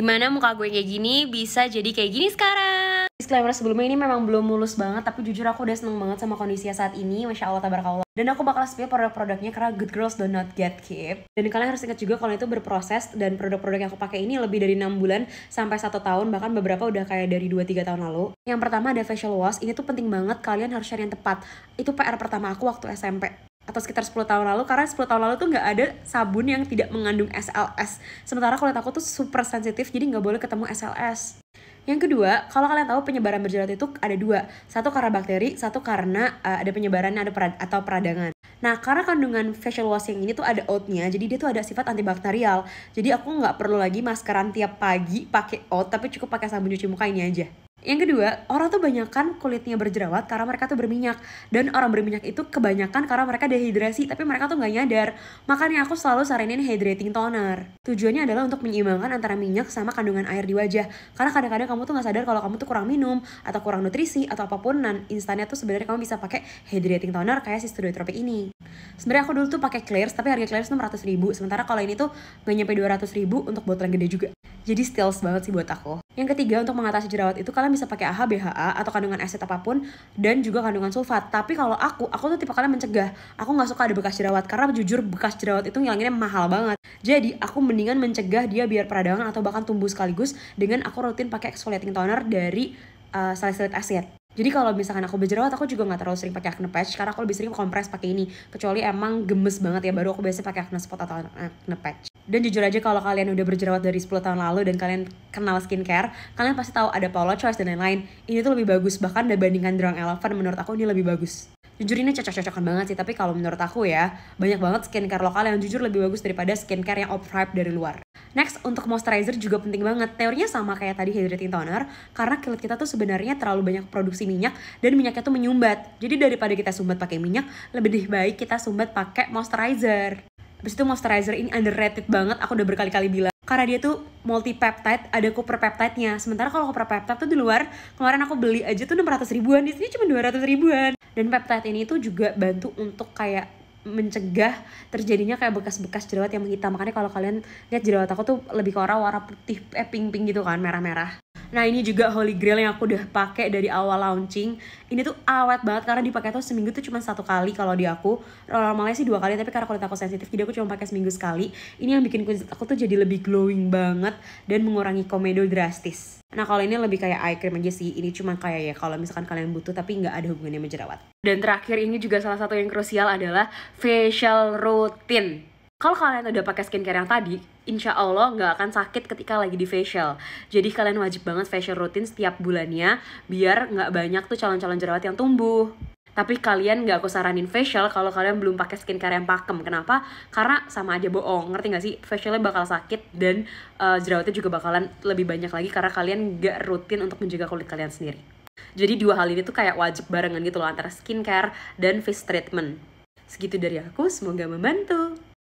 gimana muka gue kayak gini bisa jadi kayak gini sekarang. Disclaimer sebelumnya ini memang belum mulus banget, tapi jujur aku udah seneng banget sama kondisinya saat ini. Masya Allah, tabarakallah. Dan aku bakal spill produk-produknya karena good girls do not get keep. Dan kalian harus ingat juga kalau itu berproses dan produk-produk yang aku pakai ini lebih dari 6 bulan sampai 1 tahun, bahkan beberapa udah kayak dari 2-3 tahun lalu. Yang pertama ada facial wash, ini tuh penting banget kalian harus cari yang tepat. Itu PR pertama aku waktu SMP atau sekitar 10 tahun lalu karena 10 tahun lalu tuh nggak ada sabun yang tidak mengandung SLS sementara kulit aku tuh super sensitif jadi nggak boleh ketemu SLS yang kedua, kalau kalian tahu penyebaran berjerat itu ada dua. Satu karena bakteri, satu karena uh, ada penyebaran ada perad atau peradangan. Nah, karena kandungan facial wash yang ini tuh ada oatnya, jadi dia tuh ada sifat antibakterial. Jadi aku nggak perlu lagi maskeran tiap pagi pakai oat, tapi cukup pakai sabun cuci muka ini aja. Yang kedua, orang tuh banyakkan kulitnya berjerawat karena mereka tuh berminyak. Dan orang berminyak itu kebanyakan karena mereka dehidrasi, tapi mereka tuh nggak nyadar. Makanya aku selalu saranin hydrating toner. Tujuannya adalah untuk menyeimbangkan antara minyak sama kandungan air di wajah. Karena kadang-kadang kamu tuh nggak sadar kalau kamu tuh kurang minum, atau kurang nutrisi, atau apapun, dan instannya tuh sebenarnya kamu bisa pakai hydrating toner kayak si Studio Tropic ini. Sebenarnya aku dulu tuh pakai Clears, tapi harga Clears 600 ribu. Sementara kalau ini tuh nggak nyampe 200 ribu untuk botol yang gede juga. Jadi steals banget sih buat aku. Yang ketiga untuk mengatasi jerawat itu kalian bisa pakai AHA, BHA atau kandungan aset apapun dan juga kandungan sulfat. Tapi kalau aku, aku tuh tipe kalian mencegah. Aku nggak suka ada bekas jerawat karena jujur bekas jerawat itu ngilanginnya mahal banget. Jadi aku mendingan mencegah dia biar peradangan atau bahkan tumbuh sekaligus dengan aku rutin pakai exfoliating toner dari uh, salicylic acid jadi kalau misalkan aku berjerawat aku juga nggak terlalu sering pakai acne patch karena aku lebih sering kompres pakai ini kecuali emang gemes banget ya baru aku biasanya pakai acne spot atau acne patch dan jujur aja kalau kalian udah berjerawat dari 10 tahun lalu dan kalian kenal skincare kalian pasti tahu ada Paula Choice dan lain-lain ini tuh lebih bagus bahkan dibandingkan Drunk Elephant menurut aku ini lebih bagus jujur ini cocok-cocokan banget sih tapi kalau menurut aku ya banyak banget skincare lokal yang jujur lebih bagus daripada skincare yang off overhype dari luar next untuk moisturizer juga penting banget teorinya sama kayak tadi hydrating toner karena kulit kita tuh sebenarnya terlalu banyak produksi minyak dan minyaknya tuh menyumbat jadi daripada kita sumbat pakai minyak lebih baik kita sumbat pakai moisturizer Habis itu moisturizer ini underrated banget, aku udah berkali-kali bilang karena dia tuh multi peptide ada copper peptide-nya. Sementara kalau copper peptide tuh di luar, kemarin aku beli aja tuh 600 ribuan, di sini cuma 200 ribuan dan peptide ini tuh juga bantu untuk kayak mencegah terjadinya kayak bekas-bekas jerawat yang menghitam makanya kalau kalian lihat jerawat aku tuh lebih ke warna putih eh pink pink gitu kan merah-merah Nah ini juga Holy Grail yang aku udah pakai dari awal launching. Ini tuh awet banget karena dipakai tuh seminggu tuh cuma satu kali kalau di aku. Normalnya sih dua kali tapi karena kulit aku sensitif jadi aku cuma pakai seminggu sekali. Ini yang bikin kulit aku tuh jadi lebih glowing banget dan mengurangi komedo drastis. Nah kalau ini lebih kayak eye cream aja sih, ini cuma kayak ya kalau misalkan kalian butuh tapi nggak ada hubungannya sama jerawat. Dan terakhir ini juga salah satu yang krusial adalah facial routine kalau kalian udah pakai skincare yang tadi, insya Allah nggak akan sakit ketika lagi di facial. Jadi kalian wajib banget facial rutin setiap bulannya, biar nggak banyak tuh calon-calon jerawat yang tumbuh. Tapi kalian nggak aku saranin facial kalau kalian belum pakai skincare yang pakem. Kenapa? Karena sama aja bohong, ngerti nggak sih? Facialnya bakal sakit dan uh, jerawatnya juga bakalan lebih banyak lagi karena kalian nggak rutin untuk menjaga kulit kalian sendiri. Jadi dua hal ini tuh kayak wajib barengan gitu loh antara skincare dan face treatment. Segitu dari aku, semoga membantu.